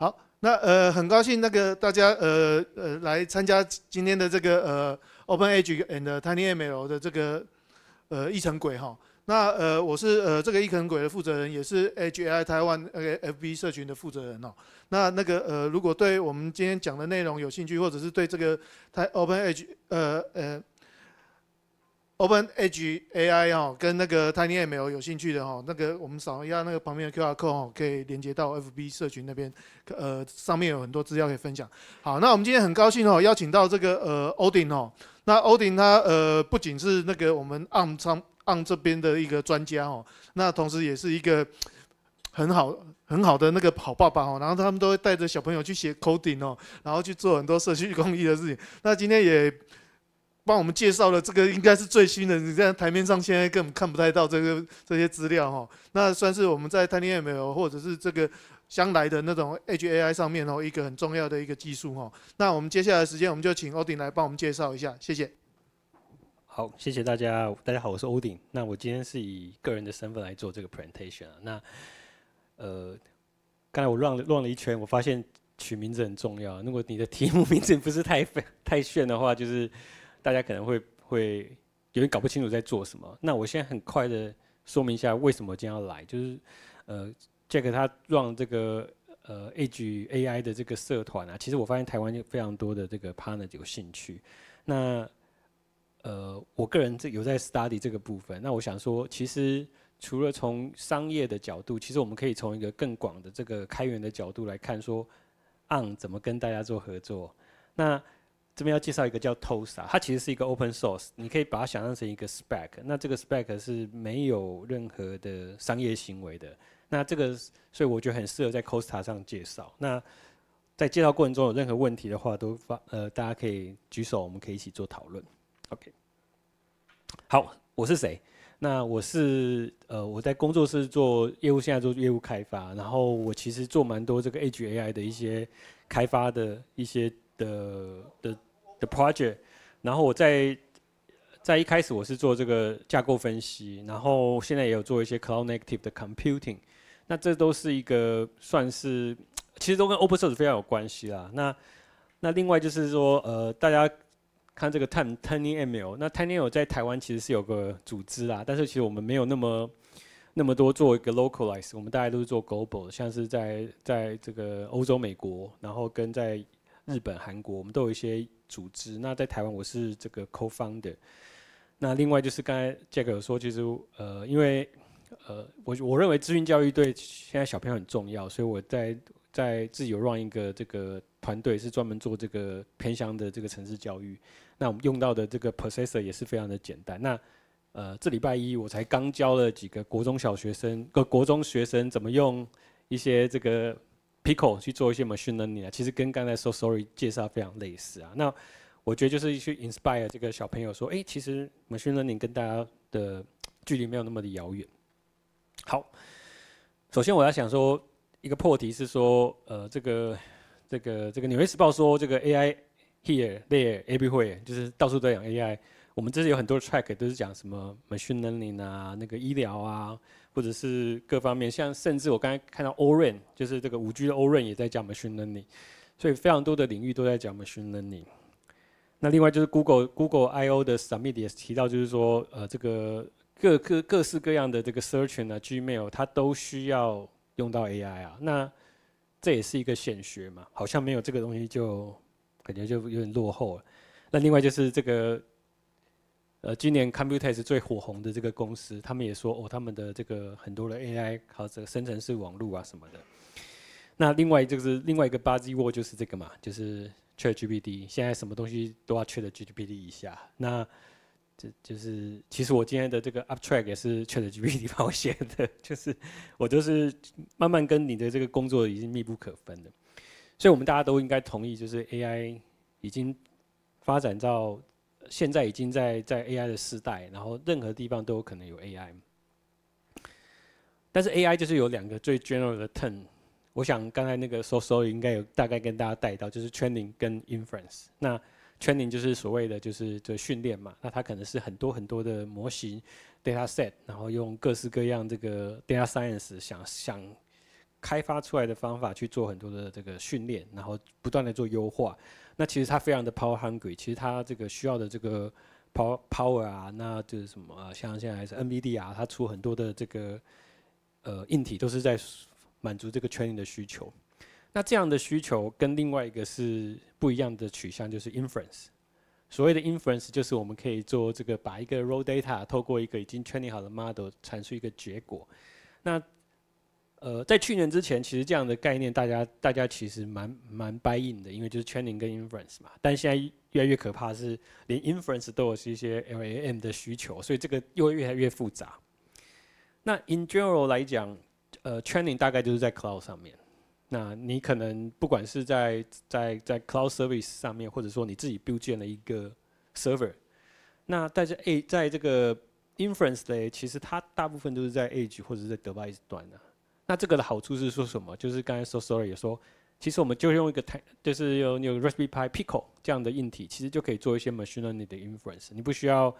好，那呃很高兴那个大家呃呃来参加今天的这个呃 Open Edge and TinyML 的这个呃一层轨哈。那呃我是呃这个一层轨的负责人，也是 HAI t a i w a FB 社群的负责人哦。那那个呃如果对我们今天讲的内容有兴趣，或者是对这个台 Open Edge 呃呃。Open AI 哈，跟那个 TinyML 有兴趣的哈，那个我们扫一下那个旁边的 QR code 哈，可以连接到 FB 社群那边，呃，上面有很多资料可以分享。好，那我们今天很高兴哦，邀请到这个呃 Odin 哦，那 Odin 他呃不仅是那个我们 Arm 仓 Arm 这边的一个专家哦，那同时也是一个很好很好的那个好爸爸哦，然后他们都会带着小朋友去写 c o d i n g 哦，然后去做很多社区公益的事情。那今天也。帮我们介绍了这个应该是最新的，你在台面上现在根本看不太到这个这些资料哈。那算是我们在探 n 也没有，或者是这个将来的那种 HAI 上面哦，一个很重要的一个技术哈。那我们接下来时间我们就请 o d 来帮我们介绍一下，谢谢。好，谢谢大家，大家好，我是 o d 那我今天是以个人的身份来做这个 presentation。那呃，刚才我乱了乱了一圈，我发现取名字很重要。如果你的题目名字不是太 太炫的话，就是。大家可能会会有点搞不清楚在做什么。那我现在很快的说明一下为什么今天要来，就是呃，Jack 他让这个呃 Age AI 的这个社团啊，其实我发现台湾有非常多的这个 partner 有兴趣。那呃，我个人这有在 study 这个部分。那我想说，其实除了从商业的角度，其实我们可以从一个更广的这个开源的角度来看，说 on 怎么跟大家做合作。那这边要介绍一个叫 TOSA，它其实是一个 Open Source，你可以把它想象成一个 spec。那这个 spec 是没有任何的商业行为的。那这个，所以我觉得很适合在 Costa 上介绍。那在介绍过程中有任何问题的话，都发呃大家可以举手，我们可以一起做讨论。OK，好，我是谁？那我是呃我在工作室做业务，现在做业务开发，然后我其实做蛮多这个 AI 的一些开发的一些的的。The project，然后我在在一开始我是做这个架构分析，然后现在也有做一些 cloud native 的 computing，那这都是一个算是其实都跟 Open Source 非常有关系啦。那那另外就是说，呃，大家看这个 t e n t e n n y ML，那 t e n n y ML 在台湾其实是有个组织啦，但是其实我们没有那么那么多做一个 localize，我们大家都是做 global，像是在在这个欧洲、美国，然后跟在。日本、韩国，我们都有一些组织。那在台湾，我是这个 co-founder。那另外就是刚才 Jack 有说，其实呃，因为呃，我我认为资讯教育对现在小朋友很重要，所以我在在自己有 run 一个这个团队，是专门做这个偏乡的这个城市教育。那我们用到的这个 processor 也是非常的简单。那呃，这礼拜一我才刚教了几个国中小学生，个国中学生怎么用一些这个。p i c o 去做一些 machine learning 啊，其实跟刚才 So Sorry 介绍非常类似啊。那我觉得就是去 inspire 这个小朋友说，哎，其实 machine learning 跟大家的距离没有那么的遥远。好，首先我要想说一个破题是说，呃，这个这个这个《纽约时报》说这个 AI here there everywhere，就是到处都讲 AI。我们这是有很多 track 都是讲什么 machine learning 啊，那个医疗啊。或者是各方面，像甚至我刚才看到 o r orange，就是这个五 G 的 o r orange 也在讲 machine learning，所以非常多的领域都在讲 machine learning。那另外就是 Google Google I O 的 Summit 也提到，就是说，呃，这个各各各式各样的这个 Search 呢，Gmail 它都需要用到 AI 啊。那这也是一个显学嘛，好像没有这个东西就感觉就有点落后了。那另外就是这个。呃，今年 Computex 最火红的这个公司，他们也说哦，他们的这个很多的 AI，好，这个生成式网络啊什么的。那另外就是另外一个八卦窝，就是这个嘛，就是 ChatGPT，现在什么东西都要 ChatGPT 一下。那这就是，其实我今天的这个 Uptrack 也是 ChatGPT 帮我写的，就是我就是慢慢跟你的这个工作已经密不可分的。所以我们大家都应该同意，就是 AI 已经发展到。现在已经在在 AI 的时代，然后任何地方都有可能有 AI。但是 AI 就是有两个最 general 的 term，我想刚才那个 So So 应该有大概跟大家带到，就是 training 跟 inference。那 training 就是所谓的就是这训练嘛，那它可能是很多很多的模型 dataset，然后用各式各样这个 data science 想想开发出来的方法去做很多的这个训练，然后不断的做优化。那其实它非常的 power hungry，其实它这个需要的这个 power power 啊，那就是什么，像现在是 NVD 啊，它出很多的这个呃硬体都是在满足这个 training 的需求。那这样的需求跟另外一个是不一样的取向，就是 inference。所谓的 inference 就是我们可以做这个，把一个 raw data 透过一个已经 training 好的 model 产出一个结果。那呃，在去年之前，其实这样的概念大家大家其实蛮蛮 buy in 的，因为就是 training 跟 inference 嘛。但现在越来越可怕，是连 inference 都有是一些 L A M 的需求，所以这个又越来越复杂。那 in general 来讲，呃，training 大概就是在 cloud 上面。那你可能不管是在在在 cloud service 上面，或者说你自己 build 建了一个 server，那但是 A 在这个 inference 嘞，其实它大部分都是在 edge 或者是在 device 端的。那这个的好处是说什么？就是刚才说 sorry 也说，其实我们就用一个太，就是用有 Raspberry Pi Pico 这样的硬体，其实就可以做一些 machine learning 的 inference。你不需要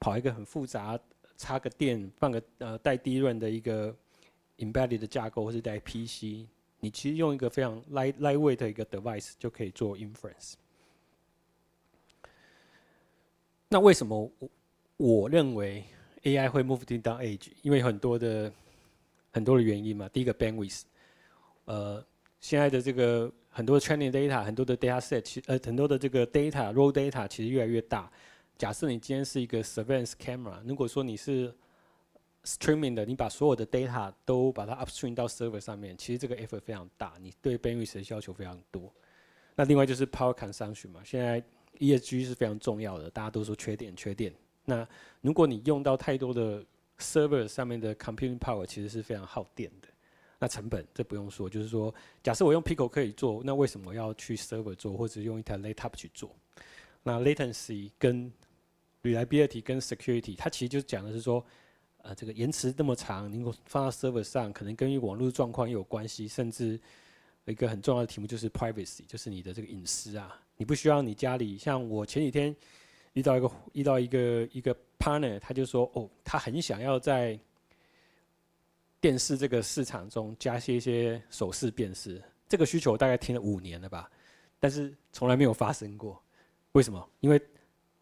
跑一个很复杂，插个电，放个呃带 D 润的一个 embedded 的架构，或是带 PC，你其实用一个非常 light lightweight 的一个 device 就可以做 inference。那为什么我我认为 AI 会 move w n age？因为很多的很多的原因嘛，第一个 bandwidth，呃，现在的这个很多 training data，很多的 dataset，其呃，很多的这个 data raw data，其实越来越大。假设你今天是一个 surveillance camera，如果说你是 streaming 的，你把所有的 data 都把它 up stream 到 server 上面，其实这个 effort 非常大，你对 bandwidth 的要求非常多。那另外就是 power consumption 嘛，现在 E s G 是非常重要的，大家都说缺点缺点。那如果你用到太多的 server 上面的 computing power 其实是非常耗电的，那成本这不用说，就是说，假设我用 p i c o 可以做，那为什么要去 server 做，或者用一台 l a t t o p 去做？那 latency 跟 reliability 跟 security，它其实就讲的是说，呃，这个延迟那么长，你放到 server 上，可能跟网络状况也有关系，甚至一个很重要的题目就是 privacy，就是你的这个隐私啊，你不需要你家里，像我前几天遇到一个遇到一个一个。他呢，他就说：“哦，他很想要在电视这个市场中加些一些手势辨识，这个需求大概听了五年了吧，但是从来没有发生过。为什么？因为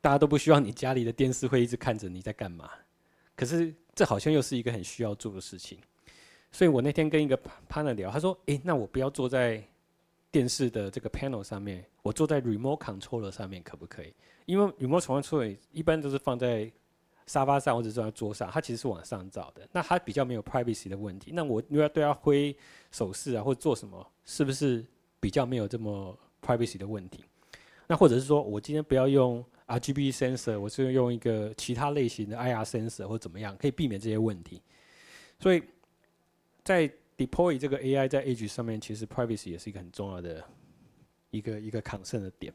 大家都不希望你家里的电视会一直看着你在干嘛。可是这好像又是一个很需要做的事情。所以我那天跟一个 partner 聊，他说：‘诶，那我不要坐在电视的这个 panel 上面，我坐在 remote controller 上面可不可以？因为 remote controller 一般都是放在……’沙发上或者坐在桌上，它其实是往上照的。那它比较没有 privacy 的问题。那我如果对它挥手势啊，或者做什么，是不是比较没有这么 privacy 的问题？那或者是说我今天不要用 RGB sensor，我是用一个其他类型的 IR sensor 或怎么样，可以避免这些问题。所以在 deploy 这个 AI 在 edge 上面，其实 privacy 也是一个很重要的一个一个抗胜的点。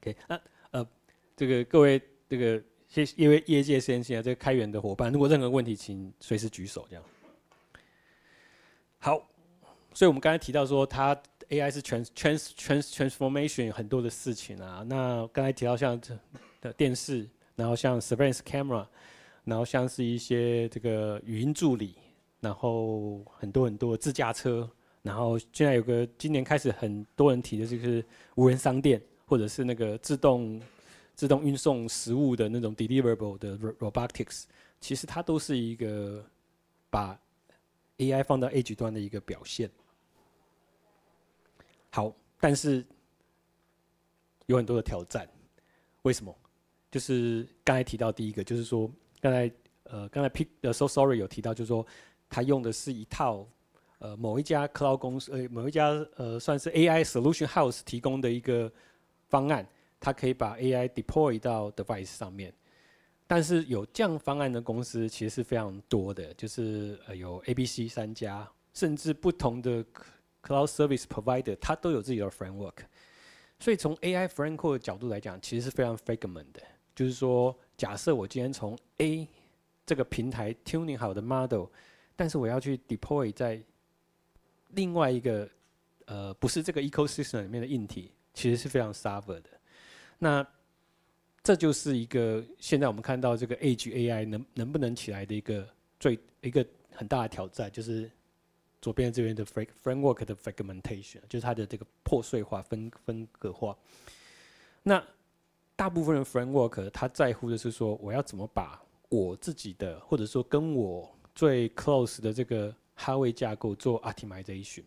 OK，那呃，这个各位。这个业因为业界先先啊，这个开源的伙伴，如果任何问题，请随时举手这样。好，所以我们刚才提到说，它 AI 是全 trans transformation 很多的事情啊。那刚才提到像的电视，然后像 surveillance camera，然后像是一些这个语音助理，然后很多很多自驾车，然后现在有个今年开始很多人提的就是无人商店，或者是那个自动。自动运送食物的那种 deliverable 的 robotics，其实它都是一个把 AI 放到 edge 端的一个表现。好，但是有很多的挑战，为什么？就是刚才提到第一个，就是说刚才呃刚才 P i c k 呃 so sorry 有提到，就是说他用的是一套呃某一家 cloud 公司，呃某一家呃算是 AI solution house 提供的一个方案。它可以把 AI deploy 到 device 上面，但是有这样方案的公司其实是非常多的，就是呃有 A、B、C 三家，甚至不同的 cloud service provider 它都有自己的 framework。所以从 AI framework 的角度来讲，其实是非常 fragment 的。就是说，假设我今天从 A 这个平台 tuning 好的 model，但是我要去 deploy 在另外一个呃不是这个 ecosystem 里面的硬体，其实是非常 suffer 的。那这就是一个现在我们看到这个 a g AI 能能不能起来的一个最一个很大的挑战，就是左边这边的 framework 的 fragmentation，就是它的这个破碎化、分分割化。那大部分人 framework 他在乎的是说，我要怎么把我自己的，或者说跟我最 close 的这个 h a w a 架构做 optimization，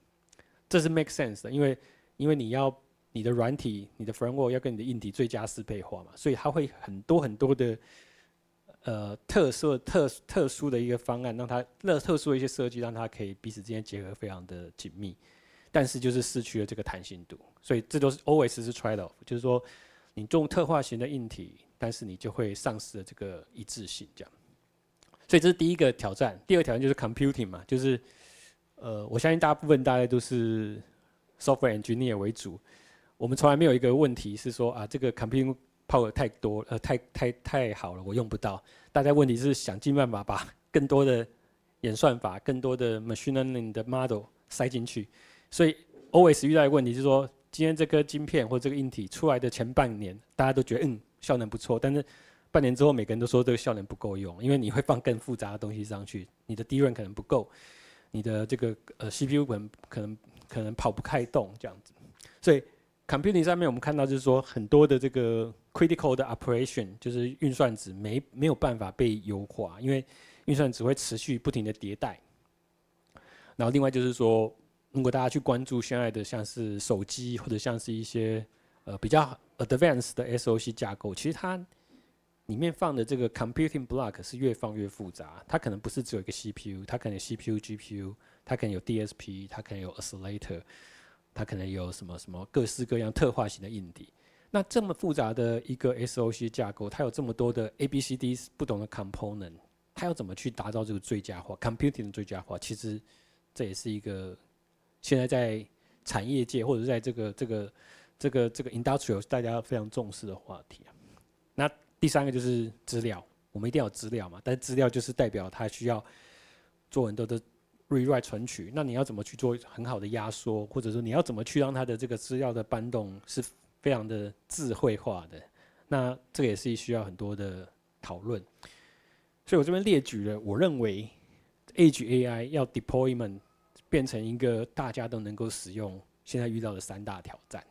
这是 make sense 的，因为因为你要。你的软体、你的 framework 要跟你的硬体最佳适配化嘛，所以它会很多很多的，呃，特色、特特殊的一个方案，让它那特殊的一些设计，让它可以彼此之间结合非常的紧密，但是就是失去了这个弹性度，所以这都是 OS 是 trade-off，就是说你用特化型的硬体，但是你就会丧失了这个一致性，这样。所以这是第一个挑战，第二挑战就是 computing 嘛，就是呃，我相信大部分大概都是 software engineer 为主。我们从来没有一个问题是说啊，这个 CPU m power 太多，呃，太太太好了，我用不到。大家问题是想尽办法把更多的演算法、更多的 machine learning 的 model 塞进去。所以 OS 遇到的问题是说，今天这个晶片或这个硬体出来的前半年，大家都觉得嗯，效能不错，但是半年之后，每个人都说这个效能不够用，因为你会放更复杂的东西上去，你的 DRAM 可能不够，你的这个呃 CPU 可能可能可能跑不开动这样子，所以。computing 上面我们看到就是说很多的这个 critical 的 operation 就是运算值没没有办法被优化，因为运算只会持续不停的迭代。然后另外就是说，如果大家去关注现在的像是手机或者像是一些呃比较 advanced 的 SOC 架构，其实它里面放的这个 computing block 是越放越复杂。它可能不是只有一个 CPU，它可能有 CPU GPU，它可能有 DSP，它可能有 a s c i l l a t o r 它可能有什么什么各式各样特化型的硬底。那这么复杂的一个 SOC 架构，它有这么多的 A、B、C、D 不同的 component，它要怎么去达到这个最佳化，computing 的最佳化？其实这也是一个现在在产业界或者在这个这个这个这个 industrial 大家非常重视的话题啊。那第三个就是资料，我们一定要有资料嘛，但是资料就是代表它需要做很多的。r e w r i t e 存取，那你要怎么去做很好的压缩，或者说你要怎么去让它的这个资料的搬动是非常的智慧化的？那这个也是需要很多的讨论。所以我这边列举了我认为 age AI 要 deployment 变成一个大家都能够使用，现在遇到的三大挑战，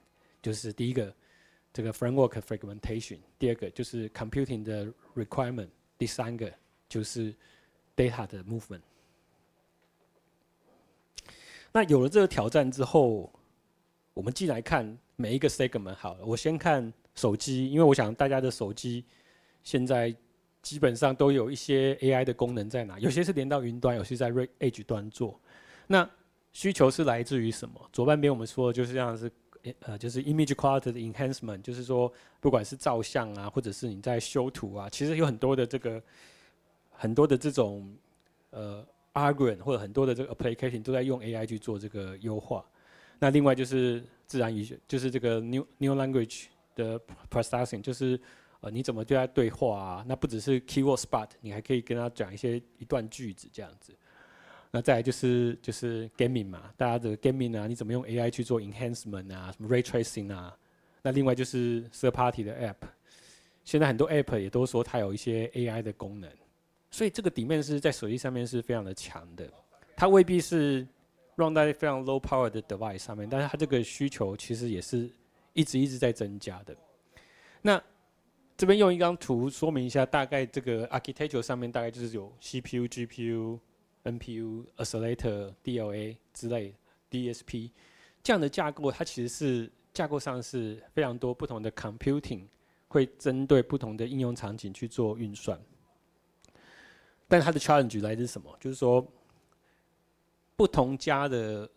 就是第一个这个 framework fragmentation，第二个就是 computing 的 requirement，第三个就是 data 的 movement。那有了这个挑战之后，我们进来看每一个 segment 好了。我先看手机，因为我想大家的手机现在基本上都有一些 AI 的功能在哪？有些是连到云端，有些在 edge 端做。那需求是来自于什么？左半边我们说的就是这样是呃，就是 image quality enhancement，就是说不管是照相啊，或者是你在修图啊，其实有很多的这个很多的这种呃。a r g u m n 或者很多的这个 application 都在用 AI 去做这个优化。那另外就是自然语就是这个 new new language 的 processing，就是呃你怎么对它对话啊？那不只是 keyword spot，你还可以跟它讲一些一段句子这样子。那再来就是就是 gaming 嘛，大家的 gaming 啊，你怎么用 AI 去做 enhancement 啊，什么 ray tracing 啊？那另外就是 third party 的 app，现在很多 app 也都说它有一些 AI 的功能。所以这个底面是在手机上面是非常的强的，它未必是 run 在非常 low power 的 device 上面，但是它这个需求其实也是一直一直在增加的。那这边用一张图说明一下，大概这个 architecture 上面大概就是有 CPU、GPU、NPU、Accelerator、DLA 之类 DSP 这样的架构，它其实是架构上是非常多不同的 computing，会针对不同的应用场景去做运算。但它的 challenge 来自什么？就是说，不同家的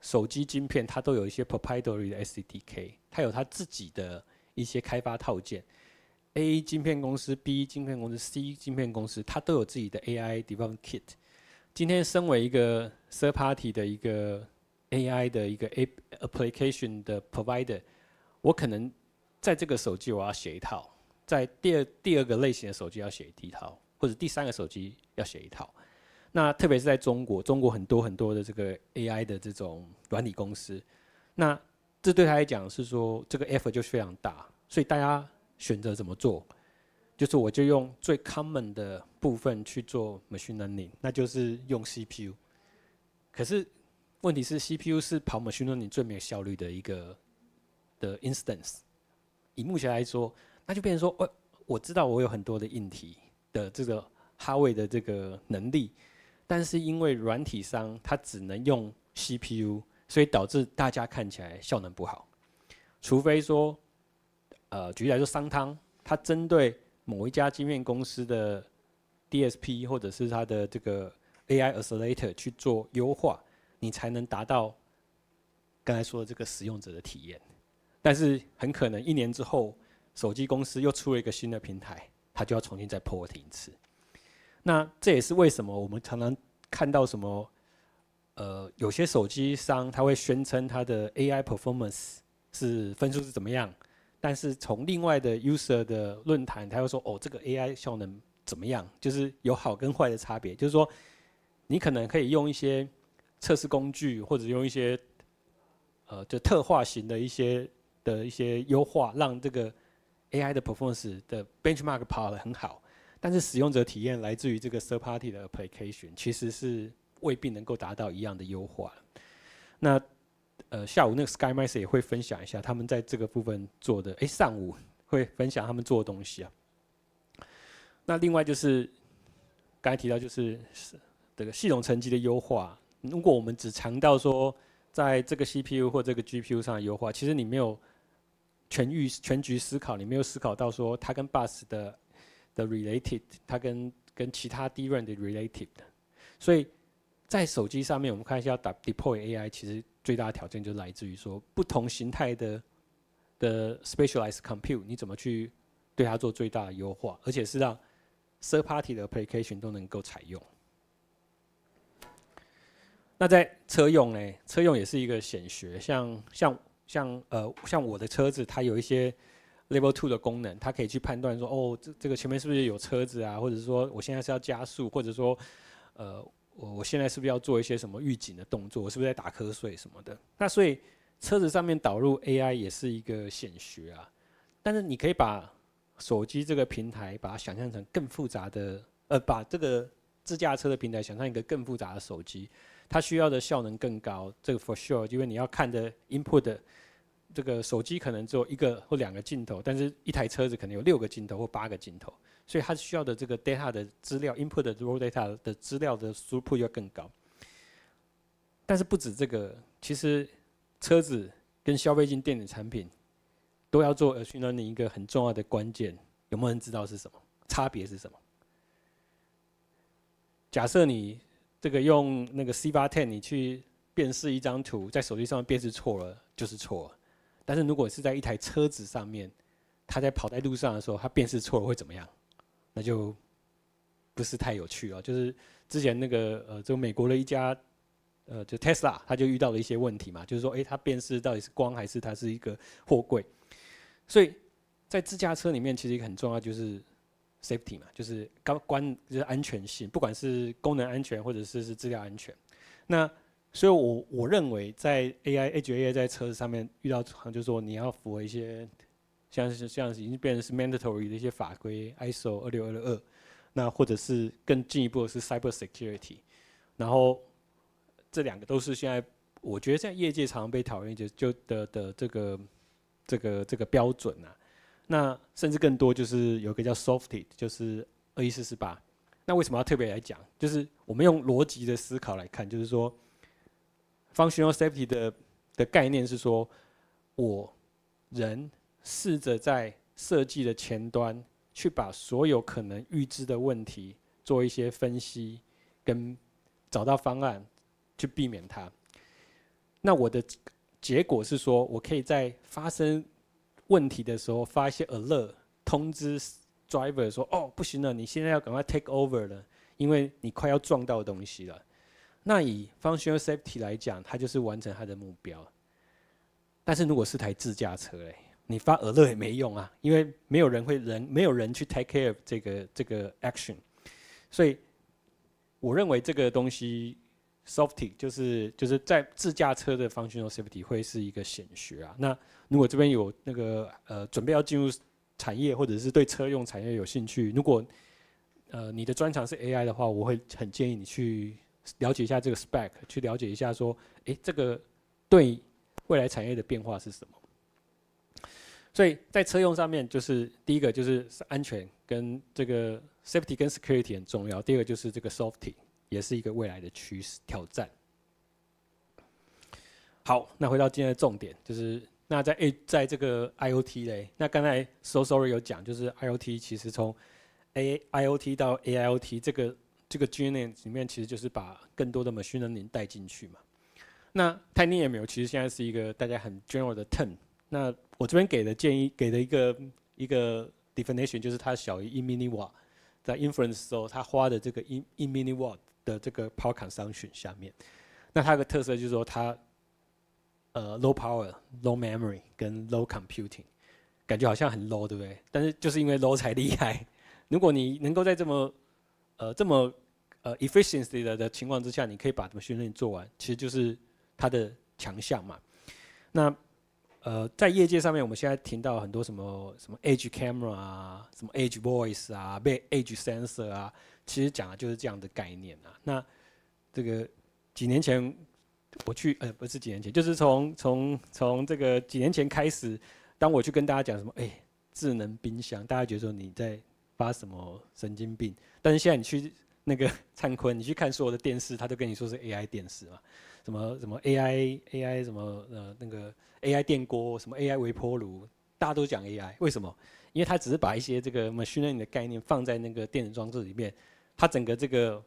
手机晶片，它都有一些 proprietary 的 SDK，它有它自己的一些开发套件。A 晶片公司、B 晶片公司、C 晶片公司，它都有自己的 AI development kit。今天身为一个 third party 的一个 AI 的一个 app application 的 provider，我可能在这个手机我要写一套，在第二第二个类型的手机要写一套。或者第三个手机要写一套，那特别是在中国，中国很多很多的这个 AI 的这种软体公司，那这对他来讲是说这个 effort 就非常大，所以大家选择怎么做，就是我就用最 common 的部分去做 machine learning，那就是用 CPU。可是问题是 CPU 是跑 machine learning 最没效率的一个的 instance，以目前来说，那就变成说，我我知道我有很多的硬题。的这个哈维的这个能力，但是因为软体商它只能用 CPU，所以导致大家看起来效能不好。除非说，呃，举例来说，商汤它针对某一家晶片公司的 DSP 或者是它的这个 AI accelerator 去做优化，你才能达到刚才说的这个使用者的体验。但是很可能一年之后，手机公司又出了一个新的平台。他就要重新再破停一次。那这也是为什么我们常常看到什么，呃，有些手机商他会宣称他的 AI performance 是分数是怎么样，但是从另外的 user 的论坛他又说哦这个 AI 效能怎么样，就是有好跟坏的差别。就是说，你可能可以用一些测试工具，或者用一些，呃，就特化型的一些的一些优化，让这个。AI 的 performance 的 benchmark 跑得很好，但是使用者体验来自于这个 third party 的 application，其实是未必能够达到一样的优化。那呃，下午那个 Sky Mice 也会分享一下他们在这个部分做的。哎，上午会分享他们做的东西啊。那另外就是刚才提到就是这个系统层级的优化，如果我们只强调说在这个 CPU 或这个 GPU 上优化，其实你没有。全域全局思考，你没有思考到说它跟 bus 的的 related，它跟跟其他 D 端的 related，所以在手机上面，我们看一下打 deploy AI，其实最大的挑战就来自于说不同形态的的 specialized compute，你怎么去对它做最大的优化，而且是让 third party 的 application 都能够采用。那在车用呢？车用也是一个显学，像像。像呃，像我的车子，它有一些 level two 的功能，它可以去判断说，哦，这这个前面是不是有车子啊？或者说，我现在是要加速，或者说，呃，我我现在是不是要做一些什么预警的动作？我是不是在打瞌睡什么的？那所以，车子上面导入 AI 也是一个显学啊。但是你可以把手机这个平台，把它想象成更复杂的，呃，把这个自驾车的平台想象一个更复杂的手机。它需要的效能更高，这个 for sure，因为你要看的 input 的这个手机可能只有一个或两个镜头，但是一台车子可能有六个镜头或八个镜头，所以它需要的这个 data 的资料 input 的 raw data 的资料的 o u h p u 要更高。但是不止这个，其实车子跟消费性电子产品都要做 a c c e l e r a i n g 一个很重要的关键，有没有人知道是什么？差别是什么？假设你。这个用那个 C 八 Ten 你去辨识一张图，在手机上辨识错了就是错了。但是如果是在一台车子上面，它在跑在路上的时候，它辨识错了会怎么样？那就不是太有趣了。就是之前那个呃，就美国的一家呃，就 Tesla，他就遇到了一些问题嘛，就是说，哎，它辨识到底是光还是它是一个货柜。所以在自驾车里面，其实很重要就是。Safety 嘛，就是刚关就是安全性，不管是功能安全或者是是资料安全。那所以，我我认为在 AI AGA 在车子上面遇到，好像就说你要符合一些，像是像是已经变成是 mandatory 的一些法规，ISO 二六二六二。那或者是更进一步的是 cyber security。然后这两个都是现在我觉得现在业界常常被讨论就就的的这个这个这个标准啊。那甚至更多就是有个叫 s o f e d 就是二一四四八。那为什么要特别来讲？就是我们用逻辑的思考来看，就是说，Functional Safety 的的概念是说，我人试着在设计的前端去把所有可能预知的问题做一些分析，跟找到方案去避免它。那我的结果是说，我可以在发生问题的时候发一些 alert 通知 driver 说哦不行了你现在要赶快 take over 了因为你快要撞到东西了。那以 functional safety 来讲，它就是完成它的目标。但是如果是台自驾车嘞，你发 alert 也没用啊，因为没有人会人没有人去 take care 这个这个 action。所以我认为这个东西。Safety 就是就是在自驾车的 f u n c t i o n a l e t y 会是一个显学啊。那如果这边有那个呃准备要进入产业或者是对车用产业有兴趣，如果呃你的专长是 AI 的话，我会很建议你去了解一下这个 spec，去了解一下说，哎，这个对未来产业的变化是什么。所以在车用上面，就是第一个就是安全跟这个 safety 跟 security 很重要，第二个就是这个 softy。也是一个未来的趋势挑战。好，那回到今天的重点，就是那在 A 在这个 IOT 嘞，那刚才 So Sorry 有讲，就是 IOT 其实从 A IOT 到 AIOT 这个这个 journey 里面，其实就是把更多的 machine learning 带进去嘛。那 Tiny m l 其实现在是一个大家很 general 的 term。那我这边给的建议，给的一个一个 definition，就是它小于一 mini watt，在 inference 时候它花的这个一一 mini watt 的这个 power consumption 下面，那它的特色就是说它呃 low power、low memory 跟 low computing，感觉好像很 low 对不对？但是就是因为 low 才厉害。如果你能够在这么呃这么呃 efficiency 的的情况之下，你可以把什么训练做完，其实就是它的强项嘛。那呃在业界上面，我们现在听到很多什么什么 age camera 啊，什么 age voice 啊，被 age sensor 啊。其实讲的就是这样的概念啊。那这个几年前我去，呃，不是几年前，就是从从从这个几年前开始，当我去跟大家讲什么，哎，智能冰箱，大家觉得说你在发什么神经病？但是现在你去那个灿坤，你去看所有的电视，他都跟你说是 AI 电视嘛？什么什么 AI AI 什么呃那个 AI 电锅，什么 AI 微波炉，大家都讲 AI，为什么？因为他只是把一些这个我们 n 拟的概念放在那个电子装置里面。它整个这个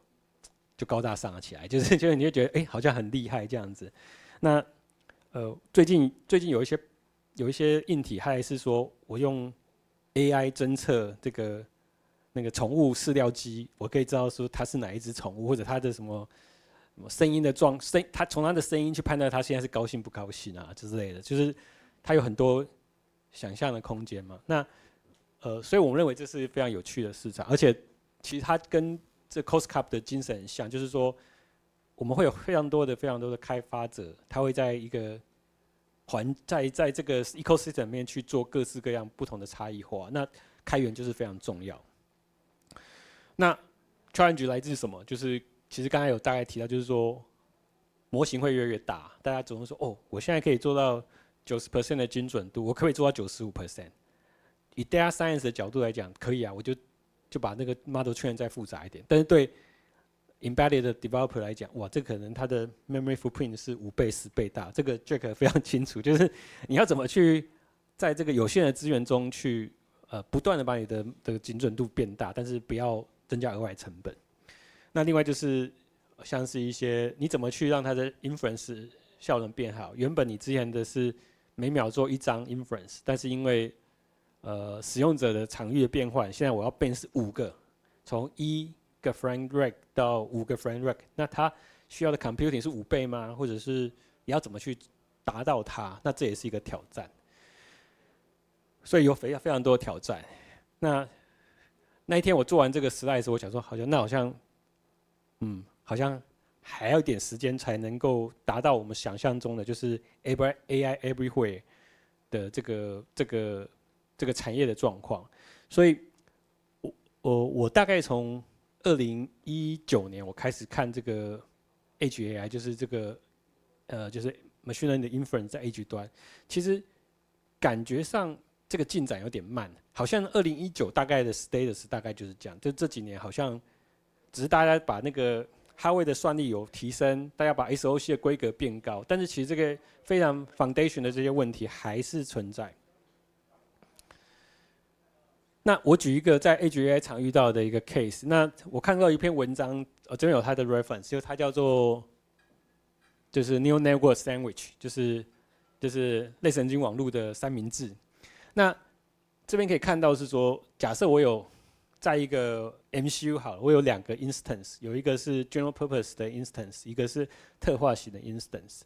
就高大上了起来，就是 就是你会觉得哎，好像很厉害这样子。那呃，最近最近有一些有一些硬体，还是说我用 AI 侦测这个那个宠物饲料机，我可以知道说它是哪一只宠物，或者它的什么什么声音的状声，它从它的声音去判断它现在是高兴不高兴啊，之类的。就是它有很多想象的空间嘛。那呃，所以我们认为这是非常有趣的市场，而且。其实它跟这 Cost Cup 的精神很像，就是说我们会有非常多的、非常多的开发者，他会在一个环在在这个 ecosystem 里面去做各式各样不同的差异化。那开源就是非常重要。那 n g 局来自什么？就是其实刚才有大概提到，就是说模型会越来越大，大家总是说哦，我现在可以做到九十 percent 的精准度，我可不可以做到九十五 percent？以 data science 的角度来讲，可以啊，我就。就把那个 model 建再复杂一点，但是对 embedded developer 来讲，哇，这可能它的 memory footprint 是五倍、十倍大。这个 Jack 非常清楚，就是你要怎么去在这个有限的资源中去呃不断的把你的的精准度变大，但是不要增加额外成本。那另外就是像是一些你怎么去让它的 inference 效能变好？原本你之前的是每秒做一张 inference，但是因为呃，使用者的场域的变换，现在我要变是五个，从一个 friend r a c k 到五个 friend r a c k 那它需要的 computing 是五倍吗？或者是你要怎么去达到它？那这也是一个挑战，所以有非非常多的挑战。那那一天我做完这个实的时，我想说，好像那好像，嗯，好像还要一点时间才能够达到我们想象中的，就是 AI AI everywhere 的这个这个。这个产业的状况，所以，我我我大概从二零一九年我开始看这个，HAI 就是这个，呃，就是 machine learning 的 inference 在 A e 端，其实感觉上这个进展有点慢，好像二零一九大概的 status 大概就是这样，就这几年好像，只是大家把那个哈维的算力有提升，大家把 SOC 的规格变高，但是其实这个非常 foundation 的这些问题还是存在。那我举一个在 AGI 常遇到的一个 case。那我看到一篇文章，呃，这边有它的 reference，就它叫做就是 Neural Network Sandwich，就是就是类神经网络的三明治。那这边可以看到是说，假设我有在一个 MCU 好，了，我有两个 instance，有一个是 general purpose 的 instance，一个是特化型的 instance。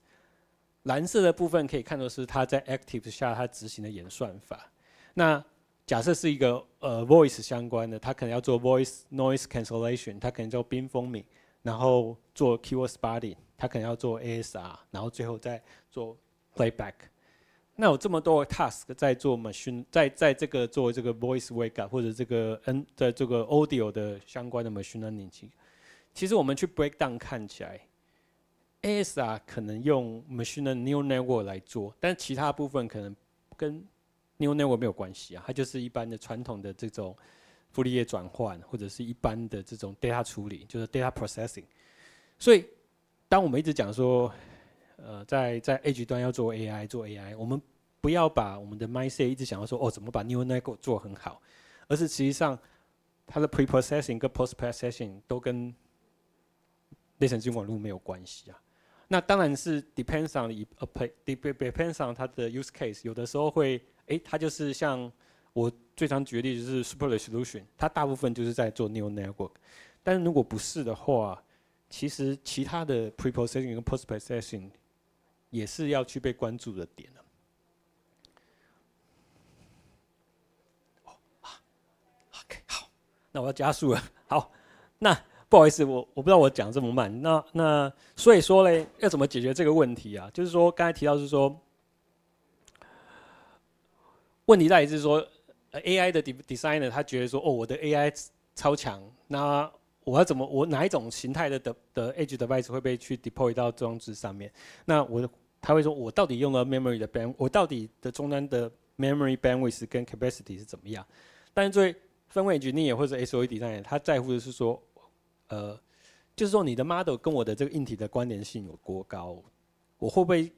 蓝色的部分可以看作是它在 active 下它执行的演算法。那假设是一个呃 voice 相关的，它可能要做 voice noise cancellation，它可能做 b 封敏，f o m i n g 然后做 keyword spotting，它可能要做 ASR，然后最后再做 playback。那有这么多 task 在做 machine 在在这个做这个 voice wake up 或者这个 n 在这个 audio 的相关的 machine learning，其实我们去 break down 看起来，ASR 可能用 machine learning neural 来做，但其他部分可能跟 n e w a Network 没有关系啊，它就是一般的传统的这种傅立叶转换，或者是一般的这种 data 处理，就是 data processing。所以，当我们一直讲说，呃，在在 edge 端要做 AI 做 AI，我们不要把我们的 MyC 一直想要说，哦，怎么把 n e w a Network 做很好，而是实际上它的 preprocessing 跟 postprocessing 都跟内神经网络没有关系啊。那当然是 depends on 以呃 e depends on 它的 use case，有的时候会。哎，它就是像我最常举例就是 Super Resolution，它大部分就是在做 New Network。但是如果不是的话，其实其他的 Preprocessing Postprocessing 也是要去被关注的点哦啊，OK，好，那我要加速了。好，那不好意思，我我不知道我讲这么慢。那那所以说嘞，要怎么解决这个问题啊？就是说刚才提到是说。问题在于是说，AI 的 designer 他觉得说，哦，我的 AI 超强，那我要怎么，我哪一种形态的的的 edge device 会被去 deploy 到装置上面？那我他会说，我到底用了 memory 的 band，我到底的终端的 memory bandwidth 跟 capacity 是怎么样？但是作为分位 engineer 或者 s o d e i g i n e r 他在乎的是说，呃，就是说你的 model 跟我的这个硬体的关联性有多高，我会不会？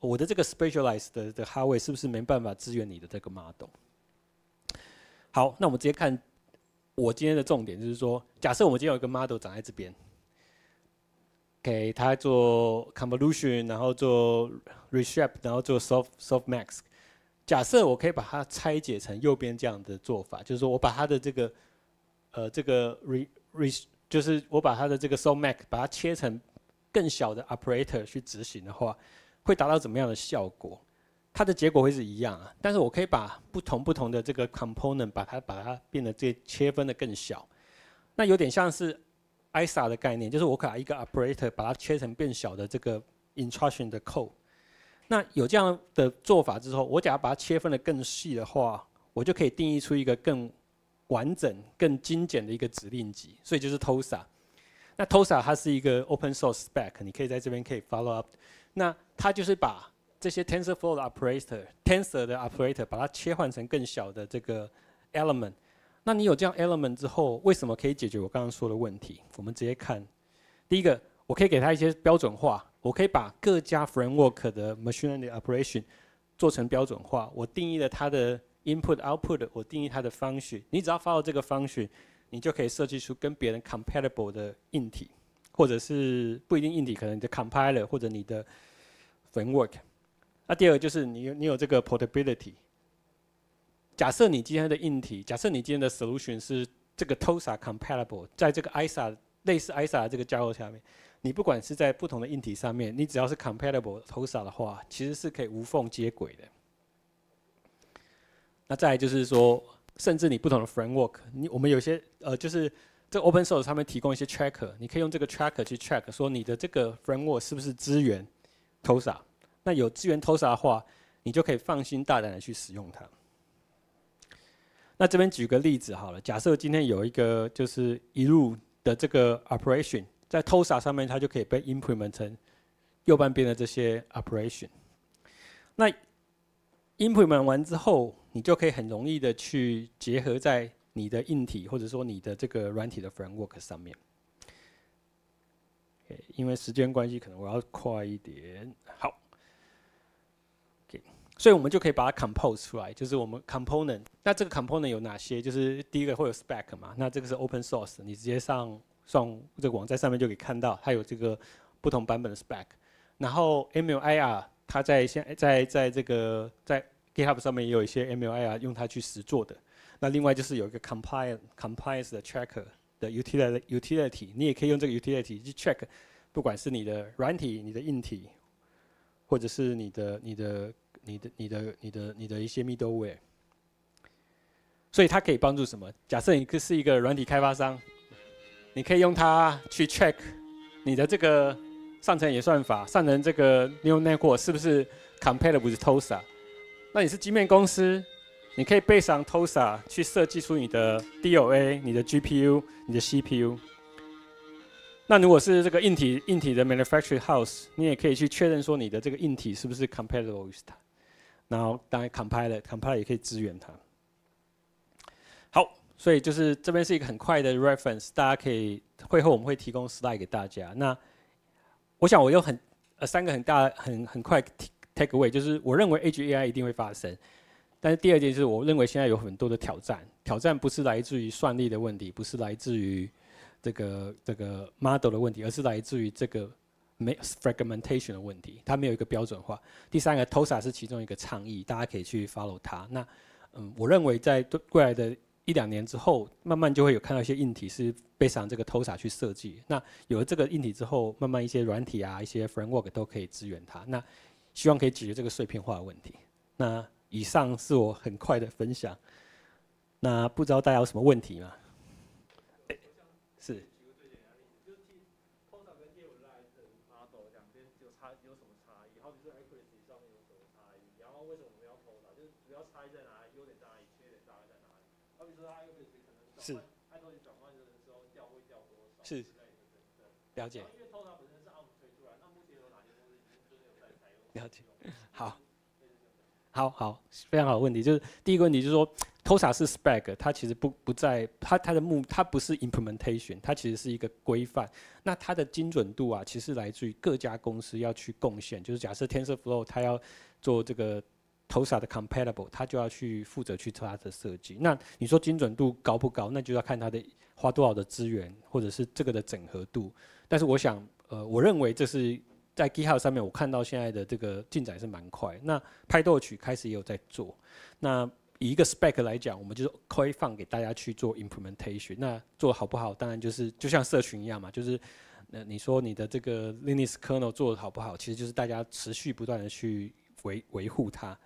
我的这个 specialized 的的 hardware 是不是没办法支援你的这个 model？好，那我们直接看我今天的重点就是说，假设我们今天有一个 model 长在这边，给它做 convolution，然后做 reshape，然后做 soft soft max。假设我可以把它拆解成右边这样的做法，就是说我把它的这个呃这个 re re 就是我把它的这个 soft max 把它切成更小的 operator 去执行的话。会达到怎么样的效果？它的结果会是一样啊。但是我可以把不同不同的这个 component，把它把它变得这切分的更小。那有点像是 ISA 的概念，就是我把一个 operator 把它切成变小的这个 instruction 的 code。那有这样的做法之后，我假如把它切分的更细的话，我就可以定义出一个更完整、更精简的一个指令集。所以就是 TOSA。那 TOSA 它是一个 open source spec，你可以在这边可以 follow up。那它就是把这些 tensor flow 的 operator、tensor 的 operator，把它切换成更小的这个 element。那你有这样 element 之后，为什么可以解决我刚刚说的问题？我们直接看，第一个，我可以给他一些标准化，我可以把各家 framework 的 machine learning operation 做成标准化。我定义了它的 input、output，我定义它的 function。你只要 follow 这个 function，你就可以设计出跟别人 compatible 的硬体，或者是不一定硬体，可能你的 compiler 或者你的 framework，那第二个就是你你有这个 portability。假设你今天的硬体，假设你今天的 solution 是这个 TOSA compatible，在这个 ISA 类似 ISA 这个架构下面，你不管是在不同的硬体上面，你只要是 compatible TOSA 的话，其实是可以无缝接轨的。那再来就是说，甚至你不同的 framework，你我们有些呃，就是这 open source 上面提供一些 tracker，你可以用这个 tracker 去 track 说你的这个 framework 是不是支援。TOSA，那有资源 TOSA 的话，你就可以放心大胆的去使用它。那这边举个例子好了，假设今天有一个就是一路的这个 operation，在 TOSA 上面，它就可以被 implement 成右半边的这些 operation。那 implement 完之后，你就可以很容易的去结合在你的硬体或者说你的这个软体的 framework 上面。因为时间关系，可能我要快一点。好，OK，所以我们就可以把它 compose 出来，就是我们 component。那这个 component 有哪些？就是第一个会有 spec 嘛，那这个是 open source，你直接上上这个网站上面就可以看到，它有这个不同版本的 spec。然后 MLIR，它在现在在这个在 GitHub 上面也有一些 MLIR 用它去实做的。那另外就是有一个 c o m p l i a n c e c o m p l i a n c e 的 tracker。的 utility，你也可以用这个 utility 去 check，不管是你的软体、你的硬体，或者是你的、你的、你的、你的、你的、你的一些 middleware。所以它可以帮助什么？假设你是一个软体开发商，你可以用它去 check 你的这个上层也算法，上层这个 new network 是不是 compatible with t o s a 那你是基面公司？你可以背上 t o s a 去设计出你的 d o a 你的 GPU、你的 CPU。那如果是这个硬体硬体的 Manufacture House，你也可以去确认说你的这个硬体是不是 Compatible with 它。然后当然 Compiler Compiler 也可以支援它。好，所以就是这边是一个很快的 Reference，大家可以会后我们会提供 Slide 给大家。那我想我有很呃三个很大很很快 Takeaway，就是我认为 AGI 一定会发生。但是第二件就是，我认为现在有很多的挑战。挑战不是来自于算力的问题，不是来自于这个这个 model 的问题，而是来自于这个没 fragmentation 的问题。它没有一个标准化。第三个 TOSA 是其中一个倡议，大家可以去 follow 它。那嗯，我认为在未来的一两年之后，慢慢就会有看到一些硬体是背上这个 TOSA 去设计。那有了这个硬体之后，慢慢一些软体啊、一些 framework 都可以支援它。那希望可以解决这个碎片化的问题。那以上是我很快的分享，那不知道大家有什么问题吗？是。是。了解。了解。好好，非常好的问题。就是第一个问题，就是说，TOSA 是 spec，它其实不不在它它的目，它不是 implementation，它其实是一个规范。那它的精准度啊，其实来自于各家公司要去贡献。就是假设 TensorFlow 它要做这个 TOSA 的 compatible，它就要去负责去它的设计。那你说精准度高不高？那就要看它的花多少的资源，或者是这个的整合度。但是我想，呃，我认为这是。在 GitHub 上面，我看到现在的这个进展是蛮快。那 Pytorch 开始也有在做。那以一个 spec 来讲，我们就是可以放给大家去做 implementation。那做好不好，当然就是就像社群一样嘛，就是那你说你的这个 Linux kernel 做的好不好，其实就是大家持续不断的去维维护它。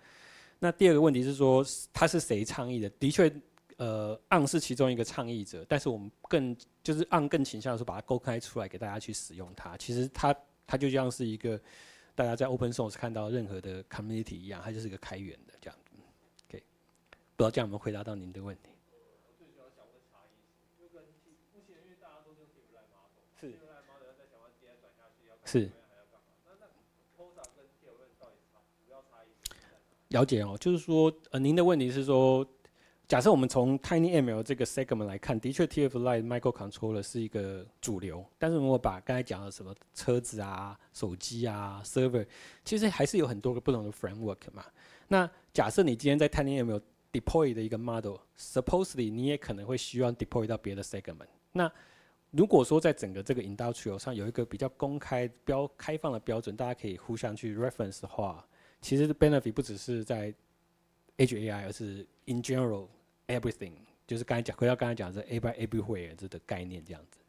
那第二个问题是说，它是谁倡议的？的确，呃，a n 是其中一个倡议者，但是我们更就是 a n 更倾向说把它公开出来给大家去使用它。其实它它就像是一个大家在 Open Source 看到任何的 Community 一样，它就是一个开源的这样。OK，不知道这样我们回答到您的问题。是。是。了解哦，就是说，呃，您的问题是说。假设我们从 Tiny ML 这个 segment 来看，的确 TF Lite、Microcontroller 是一个主流。但是如果把刚才讲的什么车子啊、手机啊、Server，其实还是有很多个不同的 framework 嘛。那假设你今天在 Tiny ML deploy 的一个 model，supposedly 你也可能会希望 deploy 到别的 segment。那如果说在整个这个 industrial 上有一个比较公开标、开放的标准，大家可以互相去 reference 的话，其实 benefit 不只是在 HAI，而是 in general。Everything 就是刚才讲回到刚才讲的这 A by A B 会员这的概念这样子，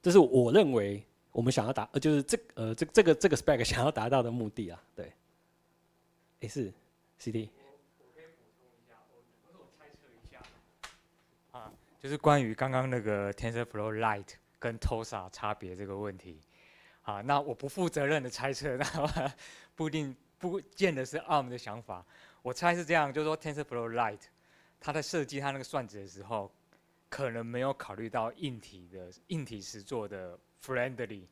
这是我认为我们想要达，呃，就是这呃这这个这个 spec 想要达到的目的啊。对，A 四，CD。补充一下，我我猜测一下。啊，就是关于刚刚那个 TensorFlow Lite 跟 TOSA 差别这个问题。啊，那我不负责任的猜测，那不一定不见得是 ARM 的想法。我猜是这样，就是说 TensorFlow Lite。他在设计他那个算子的时候，可能没有考虑到硬体的硬体实作的 friendly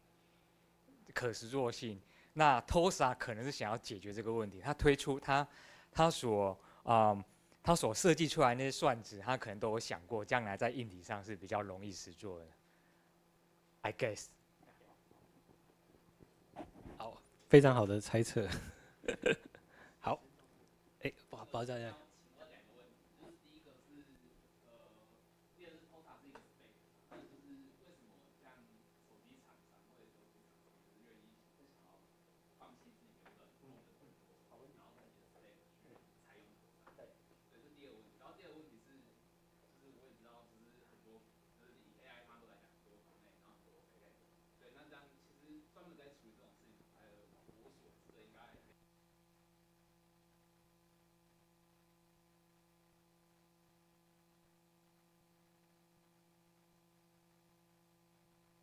可实作性。那 t o s a 可能是想要解决这个问题，他推出他他所啊他所设计出来那些算子，他可能都有想过将来在硬体上是比较容易实作的。I guess 好，非常好的猜测。好，哎，好，不好，再见。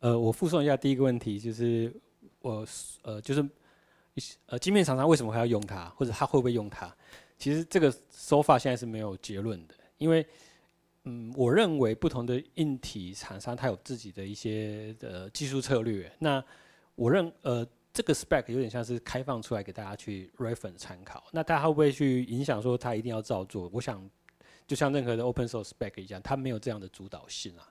呃，我附送一下第一个问题，就是我呃，就是呃，晶片厂商为什么还要用它，或者它会不会用它？其实这个 s 说法现在是没有结论的，因为嗯，我认为不同的硬体厂商它有自己的一些呃技术策略。那我认呃，这个 spec 有点像是开放出来给大家去 reference 参考。那家会不会去影响说它一定要照做？我想，就像任何的 open source spec 一样，它没有这样的主导性啊。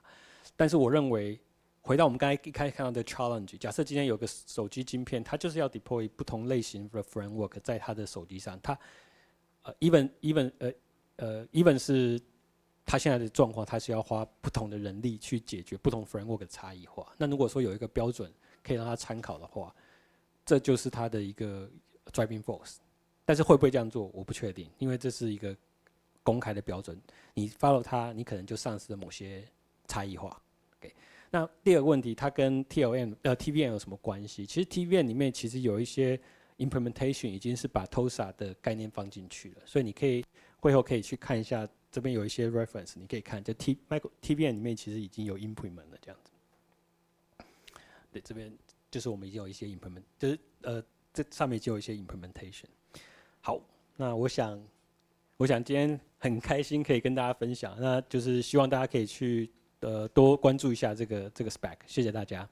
但是我认为。回到我们刚才一开始看到的 challenge，假设今天有个手机晶片，它就是要 deploy 不同类型的 framework 在它的手机上，它呃 even even 呃呃 even 是它现在的状况，它是要花不同的人力去解决不同 framework 的差异化。那如果说有一个标准可以让它参考的话，这就是它的一个 driving force。但是会不会这样做，我不确定，因为这是一个公开的标准，你 follow 它，你可能就丧失了某些差异化。那第二个问题，它跟 TOM 呃 TVM 有什么关系？其实 TVM 里面其实有一些 implementation 已经是把 TOSA 的概念放进去了，所以你可以会后可以去看一下，这边有一些 reference 你可以看，就 T m i c e l TVM 里面其实已经有 i m p l e m e n t 了这样子。对，这边就是我们已经有一些 i m p l e m e n t 就是呃这上面就有一些 implementation。好，那我想我想今天很开心可以跟大家分享，那就是希望大家可以去。呃，多关注一下这个这个 spec，谢谢大家。